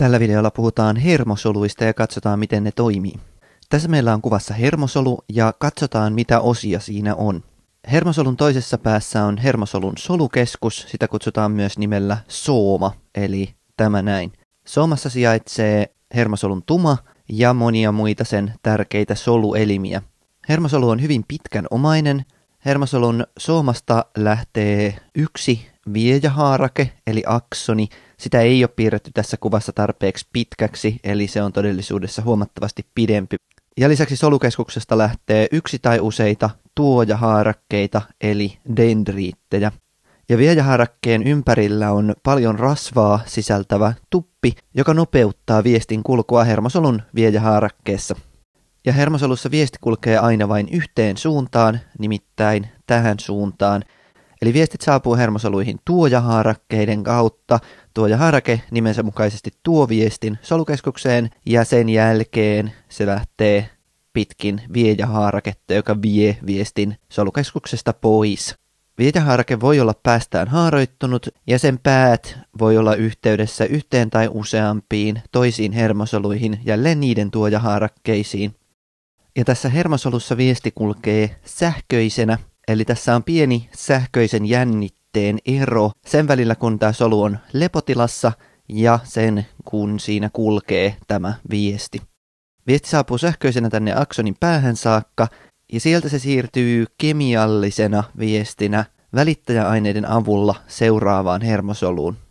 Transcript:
Tällä videolla puhutaan hermosoluista ja katsotaan miten ne toimii. Tässä meillä on kuvassa hermosolu ja katsotaan mitä osia siinä on. Hermosolun toisessa päässä on hermosolun solukeskus, sitä kutsutaan myös nimellä sooma, eli tämä näin. Soomassa sijaitsee hermosolun tuma ja monia muita sen tärkeitä soluelimiä. Hermosolu on hyvin pitkän omainen. Hermosolun soomasta lähtee yksi viejähaarake, eli aksoni, sitä ei ole piirretty tässä kuvassa tarpeeksi pitkäksi, eli se on todellisuudessa huomattavasti pidempi. Ja lisäksi solukeskuksesta lähtee yksi tai useita tuojahaarakkeita, eli dendriittejä. Ja viejahaarakkeen ympärillä on paljon rasvaa sisältävä tuppi, joka nopeuttaa viestin kulkua hermosolun viejahaarakkeessa. Ja hermosolussa viesti kulkee aina vain yhteen suuntaan, nimittäin tähän suuntaan – Eli viestit saapuu hermosoluihin tuojahaarakkeiden kautta. Tuojahaarake nimensä mukaisesti tuo viestin solukeskukseen ja sen jälkeen se lähtee pitkin viejahaaraketta, joka vie viestin solukeskuksesta pois. Viejahaarake voi olla päästään haaroittunut ja sen päät voi olla yhteydessä yhteen tai useampiin toisiin hermosoluihin, jälleen niiden tuojahaarakkeisiin. Ja tässä hermosolussa viesti kulkee sähköisenä Eli tässä on pieni sähköisen jännitteen ero sen välillä, kun tämä solu on lepotilassa ja sen, kun siinä kulkee tämä viesti. Viesti saapuu sähköisenä tänne aksonin päähän saakka ja sieltä se siirtyy kemiallisena viestinä välittäjäaineiden avulla seuraavaan hermosoluun,